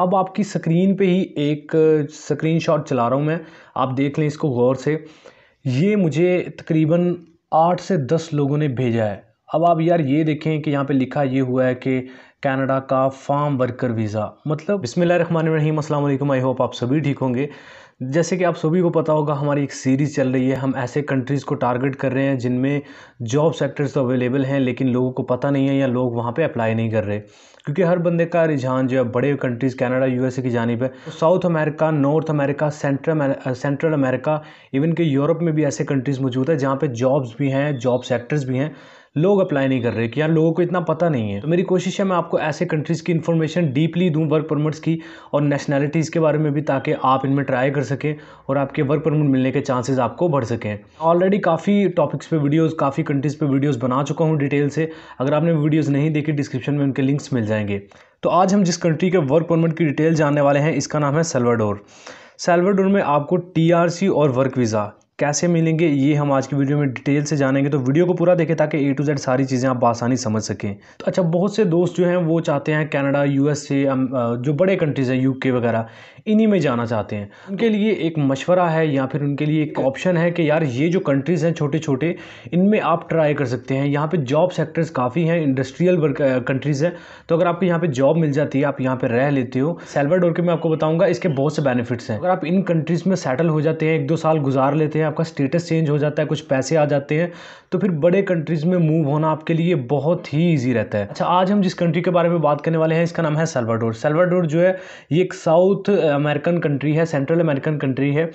अब आपकी स्क्रीन पे ही एक स्क्रीनशॉट चला रहा हूँ मैं आप देख लें इसको गौर से ये मुझे तकरीबन आठ से दस लोगों ने भेजा है अब आप यार ये देखें कि यहाँ पे लिखा ये हुआ है कि कनाडा का फार्म वर्कर वीज़ा मतलब बिसमिल्ल रन रहीम असल आई होप आप सभी ठीक होंगे जैसे कि आप सभी को पता होगा हमारी एक सीरीज़ चल रही है हम ऐसे कंट्रीज़ को टारगेट कर रहे हैं जिनमें जॉब सेक्टर्स तो अवेलेबल हैं लेकिन लोगों को पता नहीं है या लोग वहाँ पे अप्लाई नहीं कर रहे क्योंकि हर बंदे का रिझान जो है बड़े कंट्रीज़ कनाडा यूएसए की जानब है South America North America central central America even के यूरोप में भी ऐसे कंट्रीज़ मौजूद है जहाँ पर जॉब्स भी हैं जॉब सेक्टर्स भी हैं लोग अप्लाई नहीं कर रहे कि यार लोगों को इतना पता नहीं है तो मेरी कोशिश है मैं आपको ऐसे कंट्रीज़ की इन्फॉर्मेशन डीपली दूँ वर्क परमिट्स की और नेशनैलिटीज़ के बारे में भी ताकि आप इनमें ट्राई कर सकें और आपके वर्क परमिट मिलने के चांसेज आपको बढ़ सकें ऑलरेडी काफ़ी टॉपिक्स पर वीडियोज़ काफ़ी कंट्रीज़ पर वीडियोज़ बना चुका हूँ डिटेल से अगर आपने वीडियोज़ नहीं देखी डिस्क्रिप्शन में उनके लिंक्स मिल जाएंगे तो आज हम जिस कंट्री के वर्क परमिट की डिटेल जानने वाले हैं इसका नाम है सेल्वाडोर सेल्वाडोर में आपको टीआरसी और वर्क वीज़ा कैसे मिलेंगे ये हम आज की वीडियो में डिटेल से जानेंगे तो वीडियो को पूरा देखें ताकि ए टू जेड सारी चीज़ें आप आसानी समझ सकें तो अच्छा बहुत से दोस्त जो हैं वो चाहते हैं कनाडा यूएसए जो बड़े कंट्रीज़ हैं यूके वगैरह इन्हीं में जाना चाहते हैं उनके लिए एक मशवरा है या फिर उनके लिए एक ऑप्शन है कि यार ये जो कंट्रीज़ हैं छोटे छोटे इनमें आप ट्राई कर सकते हैं यहाँ पर जॉब सेक्टर्स काफ़ी हैं इंडस्ट्रियल कंट्रीज़ हैं तो अगर आपको यहाँ पर जॉब मिल जाती है आप यहाँ पर रह लेते हो डोर के मैं आपको बताऊँगा इसके बहुत से बेनिफिट्स हैं अगर आप इन कंट्रीज़ में सेटल हो जाते हैं एक दो साल गुजार लेते हैं हैं आपका स्टेटस चेंज हो जाता है कुछ पैसे आ जाते हैं तो फिर बड़े कंट्रीज़ में मूव होना आपके लिए बहुत ही ईजी रहता है अच्छा आज हम जिस कंट्री के बारे में बात करने वाले हैं इसका नाम है सेल्वाडोर सेल्वाडोर जो है ये एक साउथ अमेरिकन कंट्री है सेंट्रल अमेरिकन कंट्री है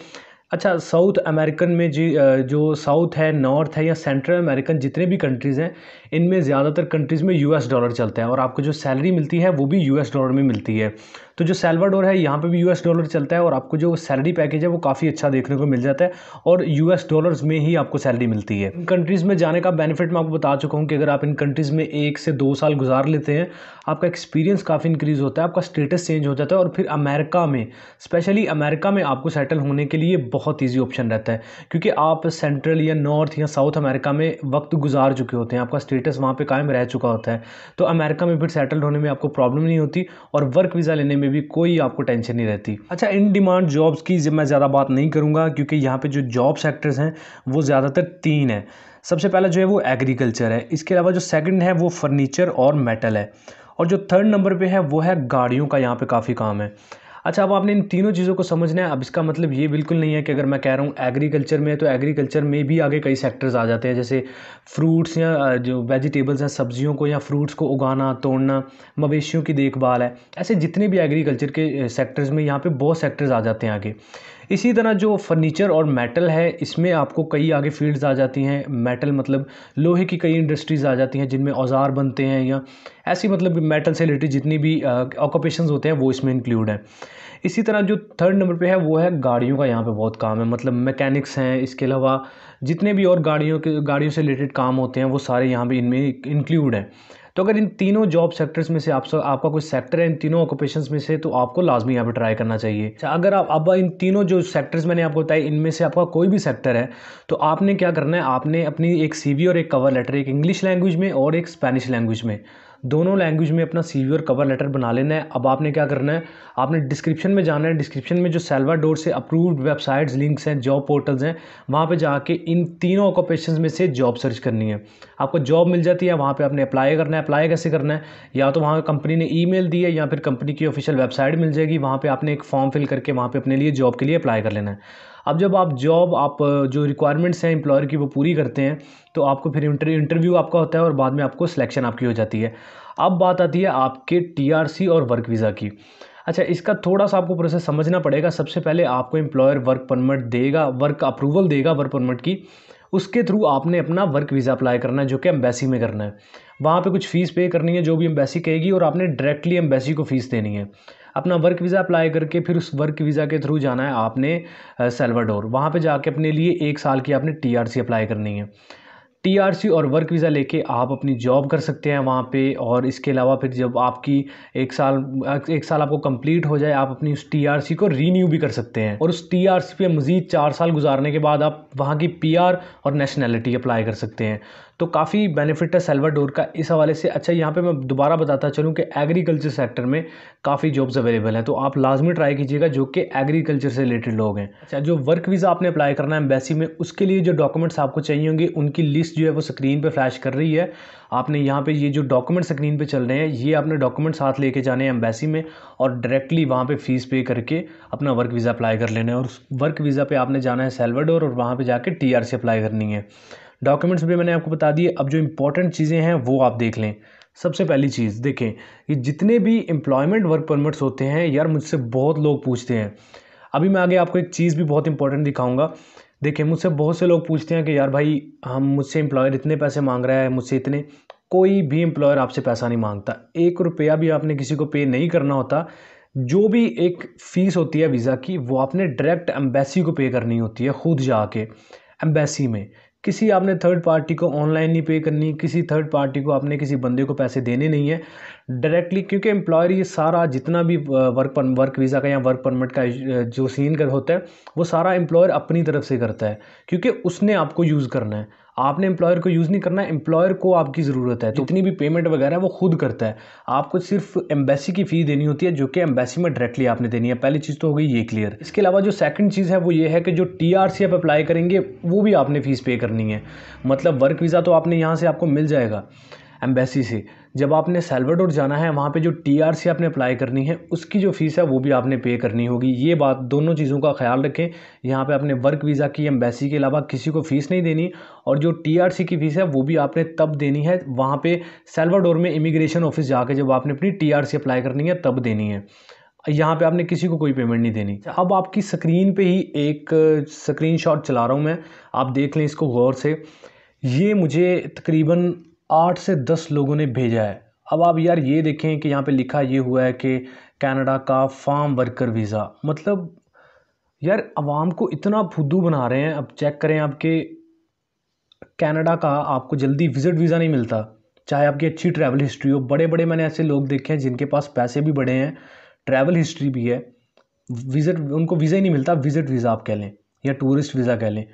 अच्छा साउथ अमेरिकन में जी जो साउथ है नॉर्थ है या सेंट्रल अमेरिकन जितने भी कंट्रीज़ हैं इनमें ज़्यादातर कंट्रीज़ में यूएस डॉलर चलता है और आपको जो सैलरी मिलती है वो भी यूएस डॉलर में मिलती है तो जो सेल्वाडोर है यहाँ पे भी यूएस डॉलर चलता है और आपको जो सैलरी पैकेज है वो काफ़ी अच्छा देखने को मिल जाता है और यूएस डॉलर्स में ही आपको सैलरी मिलती है इन कंट्रीज़ में जाने का बेनिफिट मैं आपको बता चुका हूँ कि अगर आप इन कंट्रीज़ में एक से दो साल गुजार लेते हैं आपका एक्सपीरियंस काफ़ी इंक्रीज़ होता है आपका स्टेटस चेंज हो जाता है और फिर अमेरिका में स्पेशली अमेरिका में आपको सेटल होने के लिए बहुत ईजी ऑप्शन रहता है क्योंकि आप सेंट्रल या नॉर्थ या साउथ अमेरिका में वक्त गुजार चुके होते हैं आपका स्टेटस वहाँ पर कायम रह चुका होता है तो अमेरिका में फिर सेटल्ड होने में आपको प्रॉब्लम नहीं होती और वर्क वीज़ा लेने में कभी भी कोई आपको टेंशन नहीं रहती अच्छा इन डिमांड जॉब्स की मैं ज़्यादा बात नहीं करूँगा क्योंकि यहाँ पर जो जॉब सेक्टर्स हैं वो ज़्यादातर तीन है सबसे पहला जो है वो एग्रीकल्चर है इसके अलावा जो सेकंड है वो फर्नीचर और मेटल है और जो थर्ड नंबर पे है वो है गाड़ियों का यहाँ पे काफ़ी काम है अच्छा अब आपने इन तीनों चीज़ों को समझना है अब इसका मतलब ये बिल्कुल नहीं है कि अगर मैं कह रहा हूँ एग्रीकल्चर में तो एग्रीकल्चर में भी आगे कई सेक्टर्स आ जाते हैं जैसे फ्रूट्स या जो वेजिटेबल्स हैं सब्जियों को या फ्रूट्स को उगाना तोड़ना मवेशियों की देखभाल है ऐसे जितने भी एग्रीकल्चर के सेक्टर्स में यहाँ पर बहुत सेक्टर्स आ जाते हैं आगे इसी तरह जो फर्नीचर और मेटल है इसमें आपको कई आगे फील्ड्स आ जाती हैं मेटल मतलब लोहे की कई इंडस्ट्रीज़ आ जाती हैं जिनमें औजार बनते हैं या ऐसी मतलब मेटल से रिलेटेड जितनी भी ऑक्यूपेशन होते हैं वो इसमें इंक्लूड हैं इसी तरह जो थर्ड नंबर पे है वो है गाड़ियों का यहाँ पे बहुत काम है मतलब मैकेनिक्स हैं इसके अलावा जितने भी और गाड़ियों के गाड़ियों से रिलेटेड काम होते हैं वो सारे यहाँ पे इनमें इंक्लूड हैं तो अगर इन तीनों जॉब सेक्टर्स में से आप आपका कोई सेक्टर है इन तीनों ऑक्यूपेशन में से तो आपको लाजमी यहाँ पर ट्राई करना चाहिए अच्छा, अगर आप अब इन तीनों जो सेक्टर्स मैंने आपको बताया इनमें से आपका कोई भी सेक्टर है तो आपने क्या करना है आपने अपनी एक सी और एक कवर लेटर एक इंग्लिश लैंग्वेज में और एक स्पेनिश लैंग्वेज में दोनों लैंग्वेज में अपना सी और कवर लेटर बना लेना है अब आपने क्या करना है आपने डिस्क्रिप्शन में जाना है डिस्क्रिप्शन में जो सेल्वा डोर से अप्रूव्ड वेबसाइट्स लिंक्स हैं जॉब पोर्टल्स हैं वहाँ पे जाके इन तीनों ऑकोपेशन में से जॉब सर्च करनी है आपको जॉब मिल जाती है वहाँ पर आपने अप्लाई करना है अप्लाई कैसे करना है या तो वहाँ कंपनी ने ई मेल दी है या फिर कंपनी की ऑफिशियल वेबसाइट मिल जाएगी वहाँ पर आपने एक फॉर्म फिल करके वहाँ पर अपने लिए जॉब के लिए अप्लाई कर लेना है अब जब आप जॉब आप जो रिक्वायरमेंट्स हैं एम्प्लॉयर की वो पूरी करते हैं तो आपको फिर इंटरव्यू आपका होता है और बाद में आपको सिलेक्शन आपकी हो जाती है अब बात आती है आपके टी और वर्क वीज़ा की अच्छा इसका थोड़ा सा आपको प्रोसेस समझना पड़ेगा सबसे पहले आपको एम्प्लॉयर वर्क परमिट देगा वर्क अप्रूवल देगा वर्क परमिट की उसके थ्रू आपने अपना वर्क वीज़ा अप्लाई करना है जो कि एम्बेसी में करना है वहाँ पे कुछ फ़ीस पे करनी है जो भी एम्बेसी कहेगी और आपने डायरेक्टली एम्बेसी को फ़ीस देनी है अपना वर्क वीज़ा अप्लाई करके फिर उस वर्क वीज़ा के थ्रू जाना है आपने सेल्वाडोर वहाँ पे जाके अपने लिए एक साल की आपने टीआरसी अप्लाई करनी है टीआरसी और वर्क वीज़ा लेके आप अपनी जॉब कर सकते हैं वहाँ पे और इसके अलावा फिर जब आपकी एक साल एक साल आपको कंप्लीट हो जाए आप अपनी उस टीआरसी को रीन्यू भी कर सकते हैं और उस टीआरसी पे मज़ीद चार साल गुजारने के बाद आप वहाँ की पीआर और नेशनैलिटी अप्लाई कर सकते हैं तो काफ़ी बेनिफिट है सेल्वाडोर का इस हवाले से अच्छा यहाँ पे मैं दोबारा बताता चलूँ कि एग्रीकल्चर सेक्टर में काफ़ी जॉब्स अवेलेबल हैं तो आप लाजमी ट्राई कीजिएगा जो कि एग्रीकल्चर से रिलेटेड लोग हैं अच्छा जो वर्क वीज़ा आपने अप्लाई करना है एम्बेसी में उसके लिए जो डॉक्यूमेंट्स आपको चाहिए होंगे उनकी लिस्ट जो है वो स्क्रीन पर फ्लैश कर रही है आपने यहाँ पर ये जो डॉक्यूमेंट स्क्रीन पर चल रहे हैं ये आपने डॉक्यूमेंट साथ लेके जाने हैं एम्बेसी में और डायरेक्टली वहाँ पर फ़ीस पे करके अपना वर्क वीज़ा अप्लाई कर लेना है और वर्क वीज़ा पर आपने जाना है सेल्वाडोर और वहाँ पर जाकर टी अप्लाई करनी है डॉक्यूमेंट्स भी मैंने आपको बता दिए अब जो इंपॉर्टेंट चीज़ें हैं वो आप देख लें सबसे पहली चीज़ देखें कि जितने भी एम्प्लॉयमेंट वर्क परमिट्स होते हैं यार मुझसे बहुत लोग पूछते हैं अभी मैं आगे आपको एक चीज़ भी बहुत इंपॉर्टेंट दिखाऊंगा देखिए मुझसे बहुत से लोग पूछते हैं कि यार भाई हम मुझसे एम्प्लॉयर इतने पैसे मांग रहा है मुझसे इतने कोई भी एम्प्लॉयर आपसे पैसा नहीं मांगता एक रुपया भी आपने किसी को पे नहीं करना होता जो भी एक फ़ीस होती है वीज़ा की वो आपने डायरेक्ट एम्बेसी को पे करनी होती है खुद जाके एम्बेसी में किसी आपने थर्ड पार्टी को ऑनलाइन नहीं पे करनी किसी थर्ड पार्टी को आपने किसी बंदे को पैसे देने नहीं है डायरेक्टली क्योंकि एम्प्लॉयर ये सारा जितना भी वर्क पर वर्क वीज़ा का या वर्क परमिट का जो सीन कर होता है वो सारा एम्प्लॉयर अपनी तरफ से करता है क्योंकि उसने आपको यूज़ करना है आपने एम्प्लॉयर को यूज़ नहीं करना है एम्प्लॉयर को आपकी ज़रूरत है तो इतनी भी पेमेंट वगैरह वो खुद करता है आपको सिर्फ एम्बेसी की फ़ी देनी होती है जो कि एम्बेसी में डायरेक्टली आपने देनी है पहली चीज़ तो हो गई ये क्लियर इसके अलावा जो सेकंड चीज़ है वो ये है कि जो टी आर सी आप अप्लाई करेंगे वो भी आपने फ़ीस पे करनी है मतलब वर्क वीज़ा तो आपने यहाँ से आपको मिल जाएगा एम्बेसी से जब आपने सेल्वाडोर जाना है वहाँ पे जो टीआरसी आपने अप्लाई करनी है उसकी जो फ़ीस है वो भी आपने पे करनी होगी ये बात दोनों चीज़ों का ख्याल रखें यहाँ पे आपने वर्क वीज़ा की एम्बेसी के अलावा किसी को फ़ीस नहीं देनी और जो टीआरसी की फ़ीस है वो भी आपने तब देनी है वहाँ पर सेल्वाडोर में इमिग्रेशन ऑफिस जाके जब आपने अपनी टी अप्लाई करनी है तब देनी है यहाँ पे आपने किसी को कोई पेमेंट नहीं देनी अब आपकी स्क्रीन पे ही एक स्क्रीनशॉट चला रहा हूँ मैं आप देख लें इसको गौर से ये मुझे तकरीबन आठ से दस लोगों ने भेजा है अब आप यार ये देखें कि यहाँ पे लिखा ये हुआ है कि कनाडा का फार्म वर्कर वीज़ा मतलब यार आवाम को इतना फुद्दू बना रहे हैं अब चेक करें आपके कनाडा का आपको जल्दी विज़िट वीज़ा नहीं मिलता चाहे आपकी अच्छी ट्रैवल हिस्ट्री हो बड़े बड़े मैंने ऐसे लोग देखे हैं जिनके पास पैसे भी बड़े हैं ट्रैवल हिस्ट्री भी है विज़िट उनको वीज़ा ही नहीं मिलता विज़िट वीज़ा आप कह लें या टूरिस्ट वीज़ा कह लें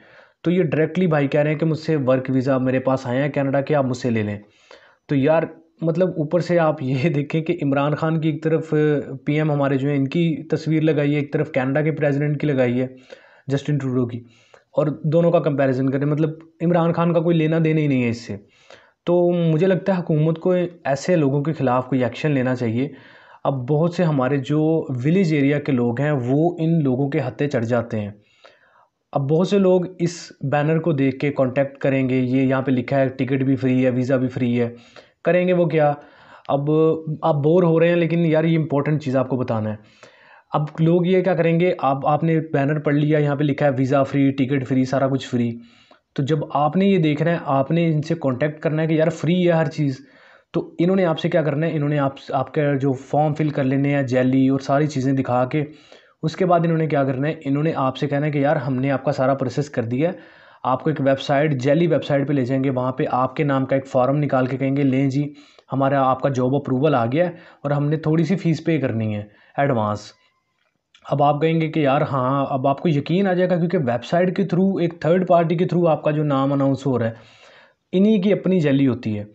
तो ये डायरेक्टली भाई कह रहे हैं कि मुझसे वर्क वीज़ा मेरे पास आया है कनाडा के आप मुझसे ले लें तो यार मतलब ऊपर से आप ये देखें कि इमरान खान की एक तरफ पीएम हमारे जो है इनकी तस्वीर लगाई है एक तरफ कनाडा के प्रेसिडेंट की लगाई है जस्टिन ट्रूडो की और दोनों का कंपैरिजन करें मतलब इमरान खान का कोई लेना देना ही नहीं है इससे तो मुझे लगता है हुकूमत को ऐसे लोगों के ख़िलाफ़ कोई एक्शन लेना चाहिए अब बहुत से हमारे जो विलेज एरिया के लोग हैं वो इन लोगों के हत्ते चढ़ जाते हैं अब बहुत से लोग इस बैनर को देख के कॉन्टैक्ट करेंगे ये यहाँ पे लिखा है टिकट भी फ्री है वीज़ा भी फ्री है करेंगे वो क्या अब आप बोर हो रहे हैं लेकिन यार ये इंपॉर्टेंट चीज़ आपको बताना है अब लोग ये क्या करेंगे आप आपने बैनर पढ़ लिया यहाँ पे लिखा है वीज़ा फ्री टिकट फ्री सारा कुछ फ्री तो जब आपने ये देखना है आपने इनसे कॉन्टैक्ट करना है कि यार फ्री है हर चीज़ तो इन्होंने आपसे क्या करना है इन्होंने आप आपके जो फॉर्म फिल कर लेने हैं जैली और सारी चीज़ें दिखा के उसके बाद इन्होंने क्या करना है इन्होंने आपसे कहना है कि यार हमने आपका सारा प्रोसेस कर दिया है आपको एक वेबसाइट जेली वेबसाइट पे ले जाएंगे वहाँ पे आपके नाम का एक फॉर्म निकाल के कहेंगे लें जी हमारा आपका जॉब अप्रूवल आ गया है और हमने थोड़ी सी फ़ीस पे करनी है एडवांस अब आप कहेंगे कि यार हाँ अब आपको यकीन आ जाएगा क्योंकि वेबसाइट के थ्रू एक थर्ड पार्टी के थ्रू आपका जो नाम अनाउंस हो रहा है इन्हीं की अपनी जैली होती है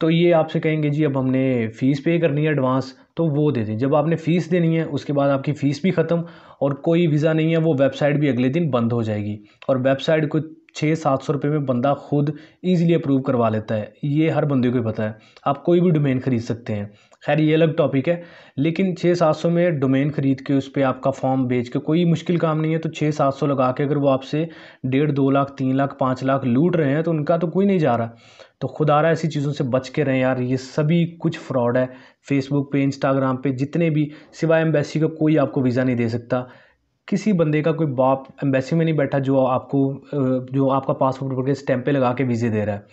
तो ये आपसे कहेंगे जी अब हमने फ़ीस पे करनी है एडवांस तो वो दे दें जब आपने फ़ीस देनी है उसके बाद आपकी फ़ीस भी ख़त्म और कोई वीज़ा नहीं है वो वेबसाइट भी अगले दिन बंद हो जाएगी और वेबसाइट को छः सात सौ रुपये में बंदा खुद ईज़िली अप्रूव करवा लेता है ये हर बंदे को पता है आप कोई भी डोमेन ख़रीद सकते हैं खैर ये अलग टॉपिक है लेकिन छः सात सौ में डोमेन ख़रीद के उस पर आपका फॉर्म बेच के कोई मुश्किल काम नहीं है तो छः सात सौ लगा के अगर वो आपसे डेढ़ दो लाख तीन लाख पाँच लाख लूट रहे हैं तो उनका तो कोई नहीं जा रहा तो खुद आ रहा ऐसी चीज़ों से बच के रहें यार ये सभी कुछ फ्रॉड है फेसबुक पे इंस्टाग्राम पे जितने भी सिवाय एम्बेसी का कोई आपको वीज़ा नहीं दे सकता किसी बंदे का कोई बाप एम्बेसी में नहीं बैठा जो आपको जो आपका पासपोर्ट पकड़ के लगा के वीज़े दे रहा है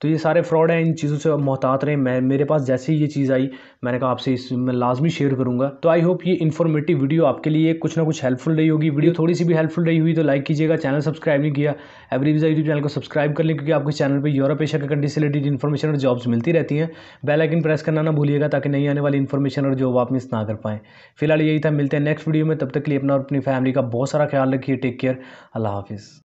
तो ये सारे फ्रॉड हैं इन चीज़ों से मोहतात रहे मैं मेरे पास जैसे ही ये चीज़ आई मैंने कहा आपसे इस मैं लाजमी शेयर करूँगा तो आई होप ये इन्फॉर्मेटिव वीडियो आपके लिए कुछ ना कुछ हेल्पफुल रही होगी वीडियो थोड़ी सी भी हेल्पफुल रही हुई तो लाइक कीजिएगा चैनल सब्सक्राइब नहीं किया एवरी वीज़ा यूट्यूब चैनल को सब्सक्राइब कर लें क्योंकि आपके चैनल पर यूरोप एशिया के कंट्री से रिलेटेड इन्फॉर्मेशन और जॉब्स मिलती रहती हैं बेल आइकन प्रेस करना ना भूलिएगा ताकि नहीं आने वाली इन्फॉर्मेशन और जॉब आप मिस ना कर पाएँ फिलहाल यही था मिलते हैं नेक्स्ट वीडियो में तब तक के लिए अपना और अपनी फैमिली का बहुत सारा ख्याल रखिए टेक केयर अल्लाह हाफिज़